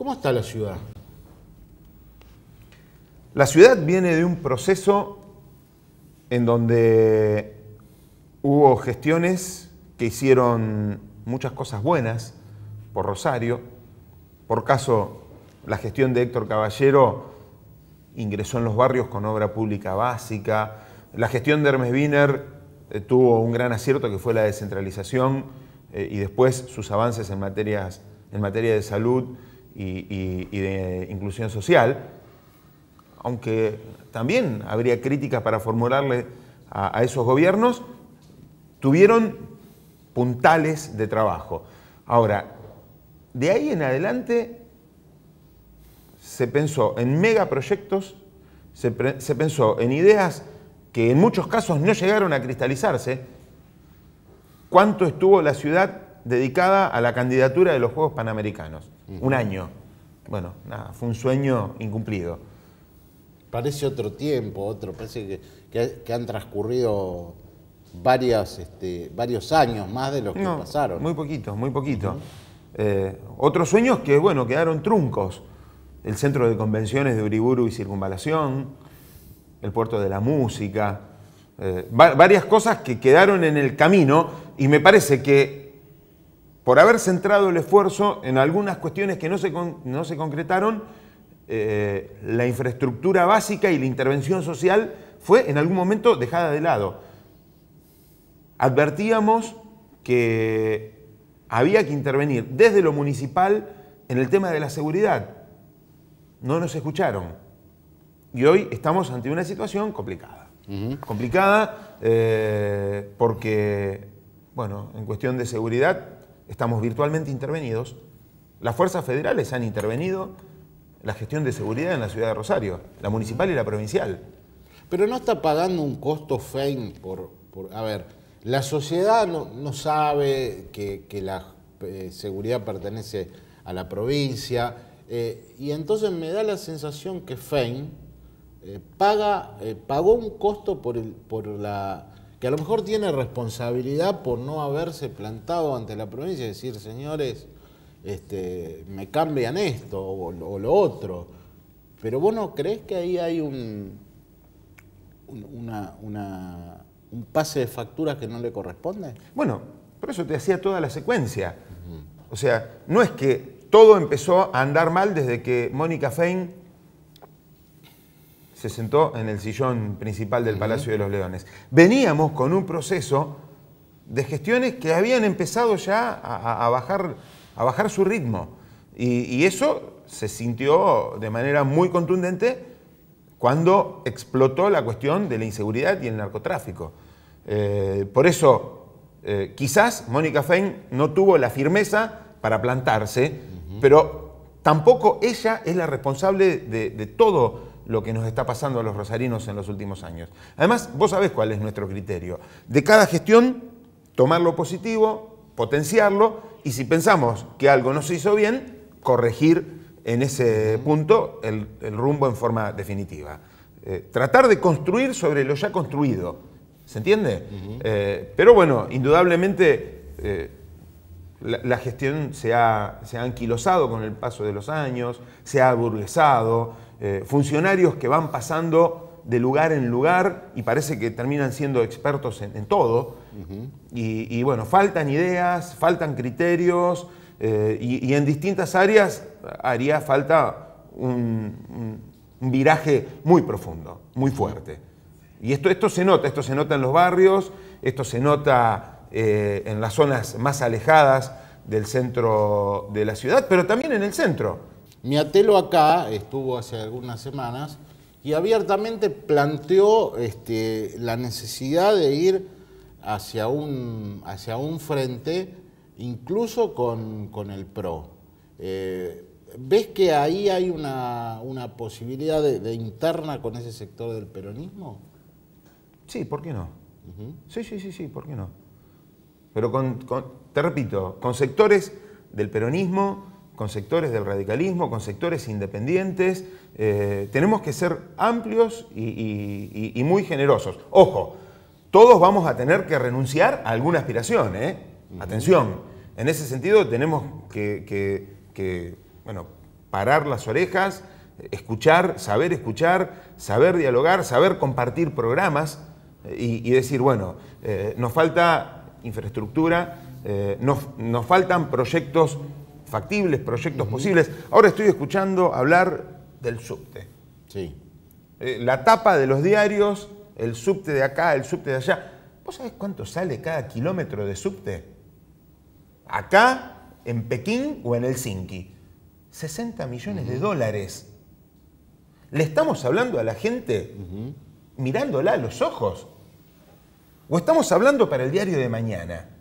¿Cómo está la ciudad? La ciudad viene de un proceso en donde hubo gestiones que hicieron muchas cosas buenas por Rosario. Por caso, la gestión de Héctor Caballero ingresó en los barrios con obra pública básica. La gestión de Hermes Wiener eh, tuvo un gran acierto que fue la descentralización eh, y después sus avances en, en materia de salud y, de inclusión social, aunque también habría críticas para formularle a, esos gobiernos, tuvieron puntales de trabajo. Ahora, de ahí en adelante se pensó en megaproyectos, se, se, pensó en ideas que en muchos casos no llegaron a cristalizarse. ¿Cuánto estuvo la ciudad dedicada a la candidatura de los Juegos Panamericanos. Un año. Bueno, nada, fue un sueño incumplido. Parece otro tiempo, otro, parece que, han transcurrido varias, este, varios años más de los que pasaron. Muy poquito, muy poquito. Eh, otros sueños que, bueno, quedaron truncos. El centro de convenciones de Uriburu y Circunvalación, el puerto de la música, eh, varias cosas que quedaron en el camino y me parece que por haber centrado el esfuerzo en algunas cuestiones que no se, no se concretaron, eh, la infraestructura básica y la intervención social fue en algún momento dejada de lado. Advertíamos que había que intervenir desde lo municipal en el tema de la seguridad. No nos escucharon. Y hoy estamos ante una situación complicada. Complicada eh, porque, bueno, en cuestión de seguridad estamos virtualmente intervenidos. Las fuerzas federales han intervenido la gestión de seguridad en la ciudad de Rosario, la municipal y la provincial. Pero no está pagando un costo fein por, por... a ver, la sociedad no, sabe que, la eh, seguridad pertenece a la provincia eh, y entonces me da la sensación que fein eh, paga, pagó un costo por, el, por la que a lo mejor tiene responsabilidad por no haberse plantado ante la provincia y decir, señores, este, me cambian esto o, lo otro. Pero vos no crees que ahí hay un, un, pase de facturas que no le corresponde? Bueno, por eso te hacía toda la secuencia. O sea, no es que todo empezó a andar mal desde que Mónica Fein se sentó en el sillón principal del Palacio de los Leones. Veníamos con un proceso de gestiones que habían empezado ya a, bajar, a bajar, su ritmo. Y, eso se sintió de manera muy contundente cuando explotó la cuestión de la inseguridad y el narcotráfico. Eh, por eso, eh, quizás Mónica Fein no tuvo la firmeza para plantarse, pero tampoco ella es la responsable de, de todo lo que nos está pasando a los rosarinos en los últimos años. Además, vos sabés cuál es nuestro criterio. De cada gestión, tomar lo positivo, potenciarlo, y si pensamos que algo no se hizo bien, corregir en ese punto el, rumbo en forma definitiva. Eh, tratar de construir sobre lo ya construido, ¿se entiende? Eh, pero bueno, indudablemente... Eh, la, gestión se ha, se anquilosado con el paso de los años, se ha burguesado, eh, funcionarios que van pasando de lugar en lugar y parece que terminan siendo expertos en, todo. y, bueno, faltan ideas, faltan criterios eh, y, en distintas áreas haría falta un, viraje muy profundo, muy fuerte. Y esto, esto se nota, esto se nota en los barrios, esto se nota eh, en las zonas más alejadas del centro de la ciudad, pero también en el centro. Miatelo acá estuvo hace algunas semanas y abiertamente planteó este, la necesidad de ir hacia un, hacia un frente, incluso con, el PRO. Eh, ¿Ves que ahí hay una, una posibilidad de, interna con ese sector del peronismo? Sí, ¿por qué no? Sí, sí, sí, sí, ¿por qué no? pero con, te repito, con sectores del peronismo, con sectores del radicalismo, con sectores independientes. Eh, tenemos que ser amplios y, muy generosos. Ojo, todos vamos a tener que renunciar a alguna aspiración, ¿eh? Atención. En ese sentido tenemos que, bueno, parar las orejas, escuchar, saber escuchar, saber dialogar, saber compartir programas eh, y, decir, bueno, eh, nos falta infraestructura, eh, nos, faltan proyectos factibles, proyectos posibles. Ahora estoy escuchando hablar del subte. Sí. Eh, la tapa de los diarios, el subte de acá, el subte de allá. ¿Vos sabés cuánto sale cada kilómetro de subte? Acá, en Pekín o en Helsinki. 60 millones de dólares. Le estamos hablando a la gente mirándola a los ojos. ¿O estamos hablando para el diario de mañana?